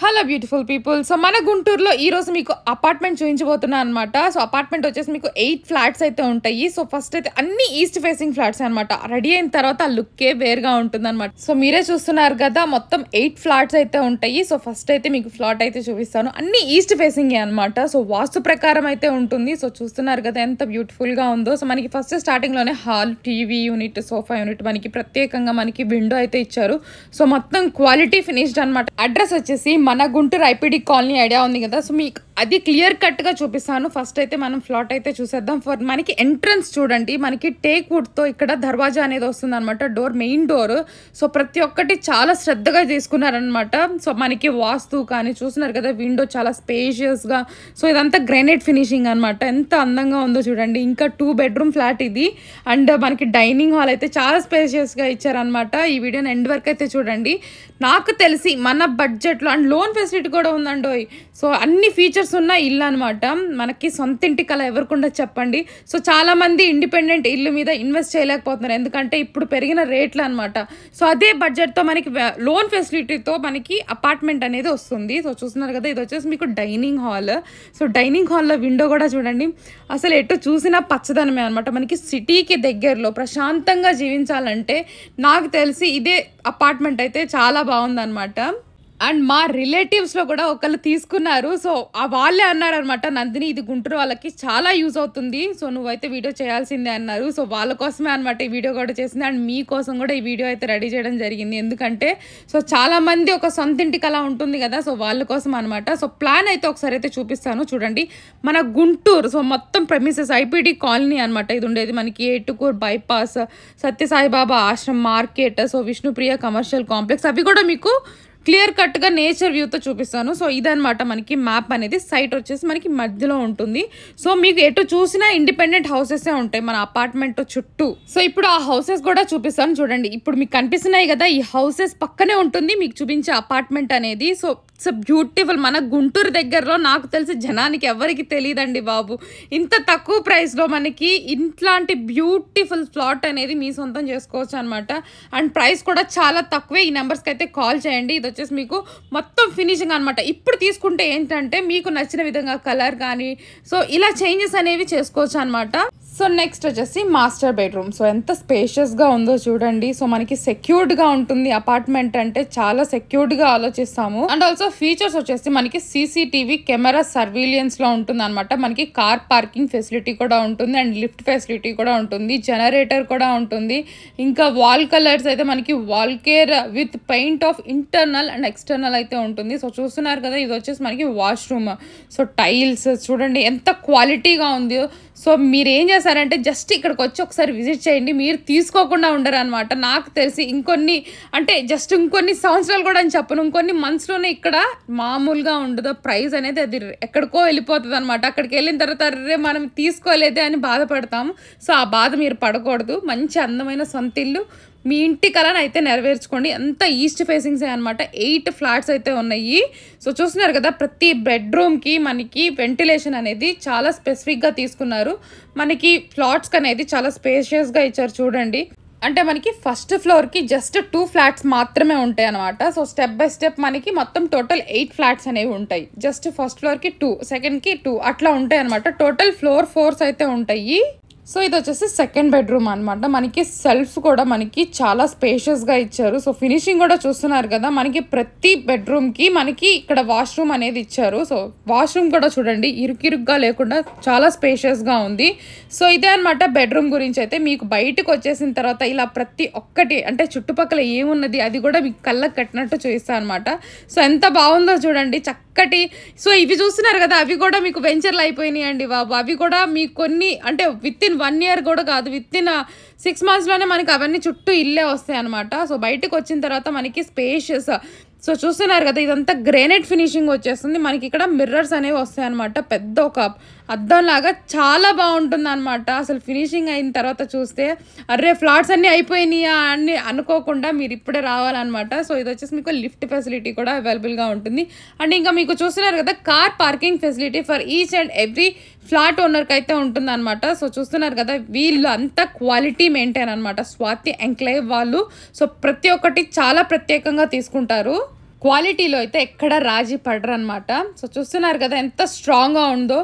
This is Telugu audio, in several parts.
హలో బ్యూటిఫుల్ పీపుల్ సో మన గుంటూరులో ఈరోజు మీకు అపార్ట్మెంట్ చూపించబోతున్నా అనమాట సో అపార్ట్మెంట్ వచ్చేసి మీకు ఎయిట్ ఫ్లాట్స్ అయితే ఉంటాయి సో ఫస్ట్ అయితే అన్ని ఈస్ట్ ఫేసింగ్ ఫ్లాట్స్ అనమాట రెడీ అయిన తర్వాత ఆ లుక్కే వేరుగా ఉంటుంది అనమాట సో మీరే చూస్తున్నారు కదా మొత్తం ఎయిట్ ఫ్లాట్స్ అయితే ఉంటాయి సో ఫస్ట్ అయితే మీకు ఫ్లాట్ అయితే చూపిస్తాను అన్ని ఈస్ట్ ఫేసింగ్ అనమాట సో వాస్తు ప్రకారం అయితే ఉంటుంది సో చూస్తున్నారు కదా ఎంత బ్యూటిఫుల్గా ఉందో సో మనకి ఫస్ట్ స్టార్టింగ్లోనే hall TV unit sofa unit మనకి ప్రత్యేకంగా మనకి విండో అయితే ఇచ్చారు సో మొత్తం క్వాలిటీ ఫినిష్డ్ అనమాట అడ్రస్ వచ్చేసి మన గుంటూరు ఐపీడీ కాలనీ ఐడియా ఉంది కదా సో మీకు అది క్లియర్ కట్గా చూపిస్తాను ఫస్ట్ అయితే మనం ఫ్లాట్ అయితే చూసేద్దాం ఫర్ మనకి ఎంట్రన్స్ చూడండి మనకి టేక్ వుడ్తో ఇక్కడ దర్వాజా అనేది వస్తుంది అనమాట డోర్ మెయిన్ డోర్ సో ప్రతి ఒక్కటి చాలా శ్రద్ధగా తీసుకున్నారనమాట సో మనకి వాస్తు కానీ చూస్తున్నారు కదా విండో చాలా స్పేషియస్గా సో ఇదంతా గ్రెనైట్ ఫినిషింగ్ అనమాట ఎంత అందంగా ఉందో చూడండి ఇంకా టూ బెడ్రూమ్ ఫ్లాట్ ఇది అండ్ మనకి డైనింగ్ హాల్ అయితే చాలా స్పేషియస్గా ఇచ్చారనమాట ఈ వీడియోని ఎండ్ వరకు అయితే చూడండి నాకు తెలిసి మన బడ్జెట్లో అండ్ లోన్ ఫెసిలిటీ కూడా ఉందండి సో అన్ని ఫీచర్స్ ఫీచర్స్ ఉన్న ఇల్లు అనమాట మనకి సొంత ఇంటికి అలా ఎవరికుండా చెప్పండి సో చాలామంది ఇండిపెండెంట్ ఇల్లు మీద ఇన్వెస్ట్ చేయలేకపోతున్నారు ఎందుకంటే ఇప్పుడు పెరిగిన రేట్లు అనమాట సో అదే బడ్జెట్తో మనకి లోన్ ఫెసిలిటీతో మనకి అపార్ట్మెంట్ అనేది వస్తుంది సో చూస్తున్నారు కదా ఇది వచ్చేసి మీకు డైనింగ్ హాల్ సో డైనింగ్ హాల్లో విండో కూడా చూడండి అసలు ఎటు చూసినా పచ్చదనమే అనమాట మనకి సిటీకి దగ్గరలో ప్రశాంతంగా జీవించాలంటే నాకు తెలిసి ఇదే అపార్ట్మెంట్ అయితే చాలా బాగుందన్నమాట అండ్ మా రిలేటివ్స్లో కూడా ఒకళ్ళు తీసుకున్నారు సో ఆ వాళ్ళే అన్నారనమాట నందిని ఇది గుంటూరు వాళ్ళకి చాలా యూజ్ అవుతుంది సో నువ్వైతే వీడియో చేయాల్సిందే అన్నారు సో వాళ్ళ కోసమే అనమాట ఈ వీడియో కూడా చేసింది అండ్ మీ కోసం కూడా ఈ వీడియో అయితే రెడీ చేయడం జరిగింది ఎందుకంటే సో చాలామంది ఒక సొంతింటికి అలా ఉంటుంది కదా సో వాళ్ళ కోసం అనమాట సో ప్లాన్ అయితే ఒకసారి అయితే చూపిస్తాను చూడండి మన గుంటూరు సో మొత్తం ప్రమిసెస్ ఐపీడి కాలనీ అనమాట ఇది ఉండేది మనకి Etukur bypass Sathya Sai Baba Ashram market so Vishnupriya commercial complex అవి కూడా మీకు క్లియర్ కట్గా నేచర్ వ్యూతో చూపిస్తాను సో ఇదనమాట మనకి మ్యాప్ అనేది సైట్ వచ్చేసి మనకి మధ్యలో ఉంటుంది సో మీకు ఎటు చూసినా ఇండిపెండెంట్ హౌసెసే ఉంటాయి మన అపార్ట్మెంట్ చుట్టూ సో ఇప్పుడు ఆ హౌసెస్ కూడా చూపిస్తాను చూడండి ఇప్పుడు మీకు కనిపిస్తున్నాయి కదా ఈ హౌసెస్ పక్కనే ఉంటుంది మీకు చూపించే అపార్ట్మెంట్ అనేది సో ఇట్స్ బ్యూటిఫుల్ మన గుంటూరు దగ్గరలో నాకు తెలిసి జనానికి ఎవరికి తెలియదండి బాబు ఇంత తక్కువ ప్రైస్లో మనకి ఇట్లాంటి బ్యూటిఫుల్ ప్లాట్ అనేది మీ సొంతం చేసుకోవచ్చు అనమాట అండ్ ప్రైస్ కూడా చాలా తక్కువే ఈ నెంబర్స్కి అయితే కాల్ చేయండి ఇది వచ్చేసి మీకు మొత్తం ఫినిషింగ్ అనమాట ఇప్పుడు తీసుకుంటే ఏంటంటే మీకు నచ్చిన విధంగా కలర్ కానీ సో ఇలా చేంజెస్ అనేవి చేసుకోవచ్చు అనమాట సో నెక్స్ట్ వచ్చేసి మాస్టర్ బెడ్రూమ్ సో ఎంత స్పేషియస్గా ఉందో చూడండి సో మనకి సెక్యూర్డ్గా ఉంటుంది అపార్ట్మెంట్ అంటే చాలా సెక్యూర్డ్గా ఆలోచిస్తాము అండ్ ఆల్సో ఫీచర్స్ వచ్చేసి మనకి సీసీటీవీ కెమెరా సర్వీలియన్స్లో ఉంటుంది అనమాట మనకి కార్ పార్కింగ్ ఫెసిలిటీ కూడా ఉంటుంది అండ్ లిఫ్ట్ ఫెసిలిటీ కూడా ఉంటుంది జనరేటర్ కూడా ఉంటుంది ఇంకా వాల్ కలర్స్ అయితే మనకి wall care with paint of internal and external అయితే ఉంటుంది సో చూస్తున్నారు కదా ఇది వచ్చేసి మనకి వాష్రూమ్ సో టైల్స్ చూడండి ఎంత క్వాలిటీగా ఉందో సో మీరు ఏం చేశారంటే జస్ట్ ఇక్కడికి వచ్చి ఒకసారి విజిట్ చేయండి మీరు తీసుకోకుండా ఉండరు అనమాట నాకు తెలిసి ఇంకొన్ని అంటే జస్ట్ ఇంకొన్ని సంవత్సరాలు కూడా అని చెప్పను ఇంకొన్ని మంత్స్లోనే ఇక్కడ మామూలుగా ఉండదు ప్రైస్ అనేది అది ఎక్కడికో వెళ్ళిపోతుంది అనమాట అక్కడికి వెళ్ళిన తర్వాత రే మనం తీసుకోలేదే అని బాధపడతాము సో ఆ బాధ మీరు పడకూడదు మంచి అందమైన సొంత ఇల్లు మీ ఇంటి కళను అయితే నెరవేర్చుకోండి ఎంత ఈస్ట్ ఫేసింగ్స్ అనమాట ఎయిట్ ఫ్లాట్స్ అయితే ఉన్నాయి సో చూస్తున్నారు కదా ప్రతి బెడ్రూమ్కి మనకి వెంటిలేషన్ అనేది చాలా స్పెసిఫిక్గా తీసుకున్నారు మనకి ఫ్లాట్స్కి అనేది చాలా స్పేషియస్గా ఇచ్చారు చూడండి అంటే మనకి ఫస్ట్ ఫ్లోర్కి జస్ట్ టూ ఫ్లాట్స్ మాత్రమే ఉంటాయి అనమాట సో స్టెప్ బై స్టెప్ మనకి మొత్తం టోటల్ ఎయిట్ ఫ్లాట్స్ అనేవి ఉంటాయి జస్ట్ ఫస్ట్ ఫ్లోర్కి టూ సెకండ్కి టూ అట్లా ఉంటాయి అనమాట టోటల్ ఫ్లోర్ ఫోర్స్ అయితే ఉంటాయి సో ఇది వచ్చేసి సెకండ్ బెడ్రూమ్ అనమాట మనకి సెల్ఫ్ కూడా మనకి చాలా స్పేషియస్గా ఇచ్చారు సో ఫినిషింగ్ కూడా చూస్తున్నారు కదా మనకి ప్రతి బెడ్రూమ్కి మనకి ఇక్కడ వాష్రూమ్ అనేది ఇచ్చారు సో వాష్రూమ్ కూడా చూడండి ఇరుకిరుగ్గా లేకుండా చాలా స్పేషియస్గా ఉంది సో ఇదే అనమాట బెడ్రూమ్ గురించి అయితే మీకు బయటకు వచ్చేసిన తర్వాత ఇలా ప్రతి ఒక్కటి అంటే చుట్టుపక్కల ఏమున్నది అది కూడా మీకు కళ్ళకు కట్టినట్టు చూస్తా అనమాట సో ఎంత బాగుందో చూడండి చక్క చక్కటి సో ఇవి చూస్తున్నారు కదా అవి కూడా మీకు వెంచర్లు అయిపోయినాయి అండి బాబు అవి కూడా మీకు కొన్ని అంటే విత్ ఇన్ వన్ ఇయర్ కూడా కాదు విత్ ఇన్ సిక్స్ మంత్స్లోనే మనకి అవన్నీ చుట్టూ ఇల్లే వస్తాయి అనమాట సో బయటకు వచ్చిన తర్వాత మనకి స్పేషియస్ సో చూస్తున్నారు కదా ఇదంతా గ్రేనైట్ ఫినిషింగ్ వచ్చేస్తుంది మనకి ఇక్కడ మిర్రర్స్ అనేవి వస్తాయి అనమాట పెద్ద ఒక అద్దంలాగా చాలా బాగుంటుంది అనమాట అసలు ఫినిషింగ్ అయిన తర్వాత చూస్తే అరే ఫ్లాట్స్ అన్నీ అయిపోయినాయా అని అనుకోకుండా మీరు ఇప్పుడే రావాలన్నమాట సో ఇది వచ్చేసి మీకు లిఫ్ట్ ఫెసిలిటీ కూడా అవైలబుల్గా ఉంటుంది అండ్ ఇంకా మీకు చూస్తున్నారు కదా car parking facility for each and every flat ఓనర్కి అయితే ఉంటుందన్నమాట సో చూస్తున్నారు కదా వీళ్ళు అంతా క్వాలిటీ మెయింటైన్ అనమాట స్వాతి ఎంక్లైవ్ వాళ్ళు సో ప్రతి ఒక్కటి చాలా ప్రత్యేకంగా తీసుకుంటారు క్వాలిటీలో అయితే ఎక్కడ రాజీ పడరు అనమాట సో చూస్తున్నారు కదా ఎంత స్ట్రాంగ్గా ఉందో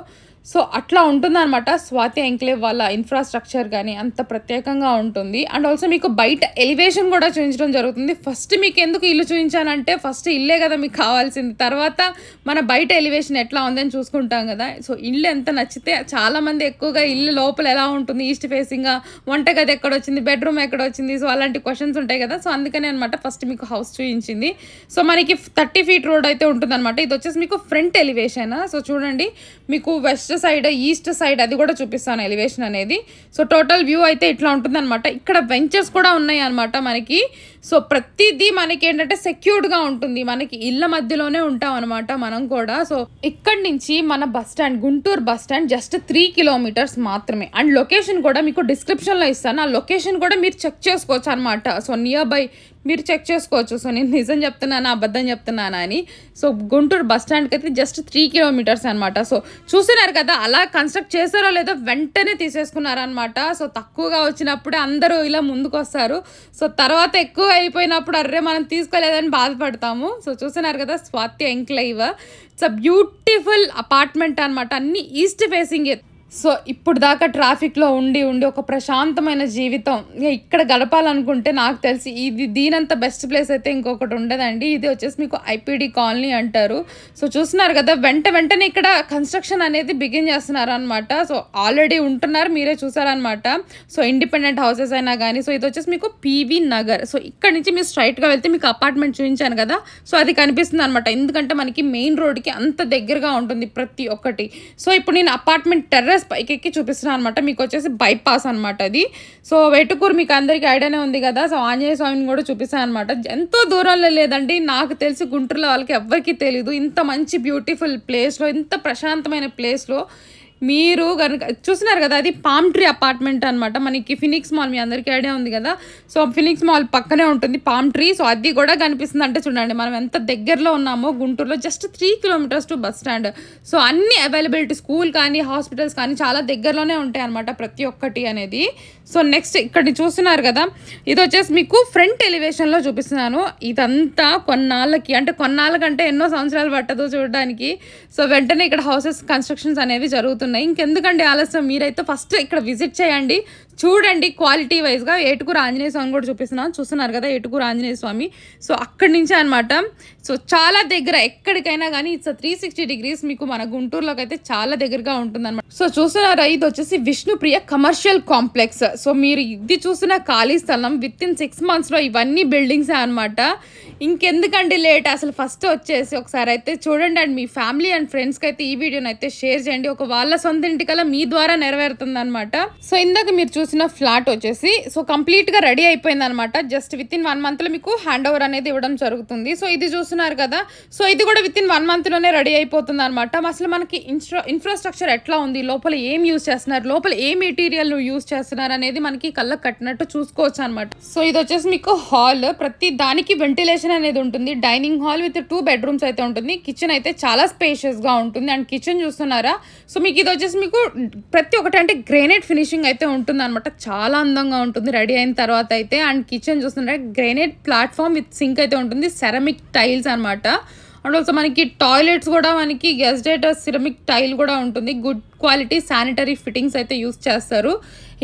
సో అట్లా ఉంటుందన్నమాట స్వాతి ఎంక్లేవ్ వాళ్ళ ఇన్ఫ్రాస్ట్రక్చర్ కానీ అంత ప్రత్యేకంగా ఉంటుంది అండ్ ఆల్సో మీకు బయట ఎలివేషన్ కూడా చూపించడం జరుగుతుంది ఫస్ట్ మీకు ఎందుకు ఇల్లు చూపించానంటే ఫస్ట్ ఇల్లే కదా మీకు కావాల్సింది తర్వాత మన బయట ఎలివేషన్ ఎట్లా ఉందని చూసుకుంటాం కదా సో ఇల్లు ఎంత నచ్చితే చాలామంది ఎక్కువగా ఇల్లు లోపల ఎలా ఉంటుంది ఈస్ట్ ఫేసింగ్గా వంటగది ఎక్కడ వచ్చింది బెడ్రూమ్ ఎక్కడ వచ్చింది సో అలాంటి క్వశ్చన్స్ ఉంటాయి కదా సో అందుకనే అనమాట ఫస్ట్ మీకు హౌస్ చూపించింది సో మనకి థర్టీ ఫీట్ రోడ్ అయితే ఉంటుందన్నమాట ఇది వచ్చేసి మీకు ఫ్రంట్ ఎలివేషన్ సో చూడండి మీకు west west side east side అది కూడా చూపిస్తాను ఎలివేషన్ అనేది సో టోటల్ వ్యూ అయితే ఇట్లా ఉంటుంది ఇక్కడ వెంచర్స్ కూడా ఉన్నాయి అనమాట మనకి సో ప్రతిదీ మనకి ఏంటంటే సెక్యూర్డ్గా ఉంటుంది మనకి ఇళ్ళ మధ్యలోనే ఉంటాం అనమాట మనం కూడా సో ఇక్కడ నుంచి మన bus stand Guntur bus stand just three kilometres మాత్రమే అండ్ లొకేషన్ కూడా మీకు డిస్క్రిప్షన్లో ఇస్తాను ఆ లొకేషన్ కూడా మీరు చెక్ చేసుకోవచ్చు అనమాట సో నియర్ బై మీరు చెక్ చేసుకోవచ్చు సో నేను నిజం చెప్తున్నానా అబద్ధం చెప్తున్నానా అని సో గుంటూరు బస్ స్టాండ్కి అయితే జస్ట్ త్రీ కిలోమీటర్స్ అనమాట సో చూసినారు కదా అలా కన్స్ట్రక్ట్ చేశారో లేదో వెంటనే తీసేసుకున్నారనమాట సో తక్కువగా వచ్చినప్పుడే అందరూ ఇలా ముందుకు వస్తారు సో తర్వాత ఎక్కువ అయిపోయినప్పుడు అర్రే మనం తీసుకోలేదని బాధపడతాము సో చూస్తున్నారు కదా Swathi enclave it's a beautiful apartment అనమాట అన్ని ఈస్ట్ ఫేసింగ్ సో ఇప్పుడు దాకా ట్రాఫిక్లో ఉండి ఉండి ఒక ప్రశాంతమైన జీవితం ఇక్కడ గడపాలనుకుంటే నాకు తెలిసి ఇది దీనంత బెస్ట్ ప్లేస్ అయితే ఇంకొకటి ఉండదండి ఇది వచ్చేసి మీకు ఐపీడి కాలనీ అంటారు సో చూస్తున్నారు కదా వెంట వెంటనే ఇక్కడ కన్స్ట్రక్షన్ అనేది బిగిన్ చేస్తున్నారు అనమాట సో ఆల్రెడీ ఉంటున్నారు మీరే చూసారనమాట సో ఇండిపెండెంట్ హౌసెస్ అయినా కానీ సో ఇది వచ్చేసి మీకు పీవీ నగర్ సో ఇక్కడ నుంచి మీరు స్ట్రైట్గా వెళ్తే మీకు అపార్ట్మెంట్ చూపించాను కదా సో అది కనిపిస్తుంది అనమాట ఎందుకంటే మనకి మెయిన్ రోడ్కి అంత దగ్గరగా ఉంటుంది ప్రతి ఒక్కటి సో ఇప్పుడు నేను అపార్ట్మెంట్ టెర్రస్ ప్లస్ పైకెక్కి చూపిస్తున్నాను అనమాట మీకు వచ్చేసి బైపాస్ అనమాట అది సో వెటుకూరు మీకు అందరికీ ఐడియానే ఉంది కదా సో ఆంజనేయ స్వామిని కూడా చూపిస్తాను అనమాట ఎంతో దూరంలో లేదండి నాకు తెలిసి గుంటూరులో వాళ్ళకి ఎవరికీ తెలీదు ఇంత మంచి బ్యూటిఫుల్ ప్లేస్లో ఇంత ప్రశాంతమైన ప్లేస్లో మీరు కనుక చూసినారు కదా అది పామ్ ట్రీ అపార్ట్మెంట్ అనమాట మనకి ఫినిక్స్ మాల్ మీ అందరికీ ఐడియా ఉంది కదా సో ఫినిక్స్ మాల్ పక్కనే ఉంటుంది పామ్ ట్రీ సో అది కూడా కనిపిస్తుంది అంటే చూడండి మనం ఎంత దగ్గరలో ఉన్నామో గుంటూరులో just three kilometres to bus stand so అన్ని అవైలబిలిటీ స్కూల్ కానీ హాస్పిటల్స్ కానీ చాలా దగ్గరలోనే ఉంటాయి అనమాట ప్రతి ఒక్కటి అనేది సో నెక్స్ట్ ఇక్కడ చూస్తున్నారు కదా ఇది వచ్చేసి మీకు ఫ్రంట్ ఎలివేషన్లో చూపిస్తున్నాను ఇదంతా కొన్నాళ్ళకి అంటే కొన్నాళ్ళకంటే ఎన్నో సంవత్సరాలు పట్టదు చూడడానికి సో వెంటనే ఇక్కడ హౌసెస్ కన్స్ట్రక్షన్స్ అనేవి జరుగుతున్నాయి ఇంకెందుకండి ఆలస్యం మీరైతే ఫస్ట్ ఇక్కడ విజిట్ చేయండి చూడండి క్వాలిటీ వైజ్గా ఏటుకూరు ఆంజనేయ స్వామి కూడా చూపిస్తున్నాను చూస్తున్నారు కదా ఏటుకూరు ఆంజనేయ స్వామి సో అక్కడి నుంచే అనమాట సో చాలా దగ్గర ఎక్కడికైనా కానీ ఇట్స్ త్రీ సిక్స్టీ డిగ్రీస్ మీకు మన గుంటూరులోకి అయితే చాలా దగ్గరగా ఉంటుందన్నమాట సో చూస్తున్నారా ఇది వచ్చేసి విష్ణుప్రియ కమర్షియల్ కాంప్లెక్స్ సో మీరు ఇది చూస్తున్న ఖాళీ స్థలం విత్ ఇన్ సిక్స్ మంత్స్లో ఇవన్నీ బిల్డింగ్సే అనమాట ఇంకెందుకండి లేట్ అసలు ఫస్ట్ వచ్చేసి ఒకసారి అయితే చూడండి అండ్ మీ ఫ్యామిలీ అండ్ ఫ్రెండ్స్కి అయితే ఈ వీడియోని అయితే షేర్ చేయండి ఒక వాళ్ళ సొంత ఇంటికల్లా మీ ద్వారా నెరవేరుతుంది సో ఇందాక మీరు చూసిన ఫ్లాట్ వచ్చేసి సో కంప్లీట్గా రెడీ అయిపోయింది అనమాట జస్ట్ విత్ ఇన్ వన్ మంత్లో మీకు హ్యాండ్ ఓవర్ అనేది ఇవ్వడం జరుగుతుంది సో ఇది చూస్తున్నారు కదా సో ఇది కూడా విత్ ఇన్ వన్ మంత్లోనే రెడీ అయిపోతుంది అనమాట అసలు మనకి ఇన్స్ట్రా ఇన్ఫ్రాస్ట్రక్చర్ ఎట్లా ఉంది లోపల ఏం యూజ్ చేస్తున్నారు లోపల ఏ మెటీరియల్ యూజ్ చేస్తున్నారు అనేది మనకి కళ్ళకు కట్టినట్టు చూసుకోవచ్చు అనమాట సో ఇది వచ్చేసి మీకు హాల్ ప్రతి దానికి వెంటిలేషన్ అనేది ఉంటుంది dining hall with two bedrooms అయితే ఉంటుంది కిచెన్ అయితే చాలా స్పేషియస్గా ఉంటుంది అండ్ కిచెన్ చూస్తున్నారా సో మీకు ఇది వచ్చేసి మీకు ప్రతి ఒక్కటి అంటే గ్రేనైట్ ఫినిషింగ్ అయితే ఉంటుంది అనమాట చాలా అందంగా ఉంటుంది రెడీ అయిన తర్వాత అయితే అండ్ కిచెన్ చూస్తుంటే గ్రెనేట్ ప్లాట్ఫామ్ విత్ సింక్ అయితే ఉంటుంది సెరమిక్ టైల్స్ అనమాట అండ్ ఆల్సో మనకి టాయిలెట్స్ కూడా మనకి గెస్డేట్ సిరమిక్ టైల్ కూడా ఉంటుంది గుడ్ క్వాలిటీ శానిటరీ ఫిట్టింగ్స్ అయితే యూస్ చేస్తారు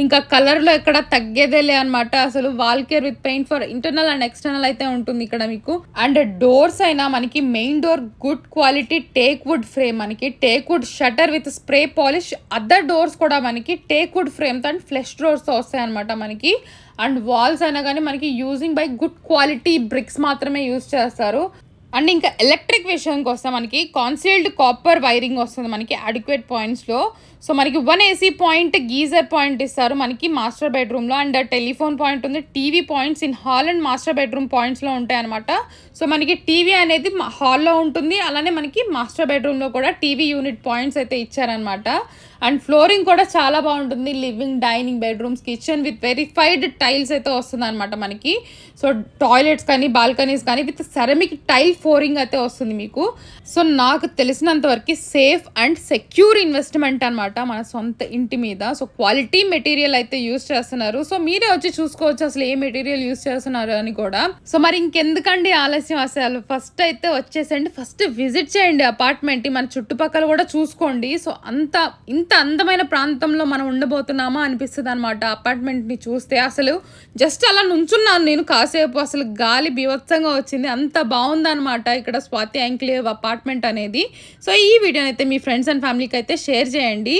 ఇంకా కలర్లో ఎక్కడ తగ్గేదేలే అనమాట అసలు wall care with paint for internal and external అయితే ఉంటుంది ఇక్కడ మీకు అండ్ డోర్స్ అయినా మనకి main door good quality teak wood frame మనకి take wood shutter with spray polish other doors కూడా మనకి టేక్ వుడ్ ఫ్రేమ్తో అండ్ ఫ్లెష్ డోర్స్తో వస్తాయన్నమాట మనకి అండ్ వాల్స్ అయినా కానీ మనకి using by good quality bricks మాత్రమే యూజ్ చేస్తారు అండ్ ఇంకా ఎలక్ట్రిక్ విషయం వస్తే మనకి కాన్సీల్డ్ కాపర్ వైరింగ్ వస్తుంది మనకి అడిక్వేట్ పాయింట్స్లో సో మనకి one AC point geyser point ఇస్తారు మనకి మాస్టర్ బెడ్రూమ్లో అండ్ టెలిఫోన్ పాయింట్ ఉంది TV points in hall and master bedroom పాయింట్స్లో ఉంటాయి అనమాట సో మనకి టీవీ అనేది హాల్లో ఉంటుంది అలానే మనకి మాస్టర్ బెడ్రూమ్లో కూడా టీవీ యూనిట్ పాయింట్స్ అయితే ఇచ్చారనమాట అండ్ ఫ్లోరింగ్ కూడా చాలా బాగుంటుంది living dining bedrooms kitchen with verified tiles అయితే వస్తుందన్నమాట మనకి సో టాయిలెట్స్ కానీ బాల్కనీస్ కానీ విత్ సెరమిక్ టైల్ ఫ్లోరింగ్ అయితే వస్తుంది మీకు సో నాకు తెలిసినంత వరకు సేఫ్ అండ్ సెక్యూర్ ఇన్వెస్ట్మెంట్ అనమాట మన సొంత ఇంటి మీద సో క్వాలిటీ మెటీరియల్ అయితే యూస్ చేస్తున్నారు సో మీరే వచ్చి చూసుకోవచ్చు అసలు ఏ మెటీరియల్ యూస్ చేస్తున్నారు అని కూడా సో మరి ఇంకెందుకండి ఆలస్యం అసలు ఫస్ట్ అయితే వచ్చేసండి ఫస్ట్ విజిట్ చేయండి అపార్ట్మెంట్ మన చుట్టుపక్కల కూడా చూసుకోండి సో అంత ఇంత ఎంత అందమైన ప్రాంతంలో మనం ఉండబోతున్నామా అనిపిస్తుంది అనమాట అపార్ట్మెంట్ని చూస్తే అసలు జస్ట్ అలా నుంచున్నాను నేను కాసేపు అసలు గాలి బీభత్సంగా వచ్చింది అంత బాగుందనమాట ఇక్కడ స్వాతి యాంక్లేవ్ అపార్ట్మెంట్ అనేది సో ఈ వీడియోని అయితే మీ ఫ్రెండ్స్ అండ్ ఫ్యామిలీకి అయితే షేర్ చేయండి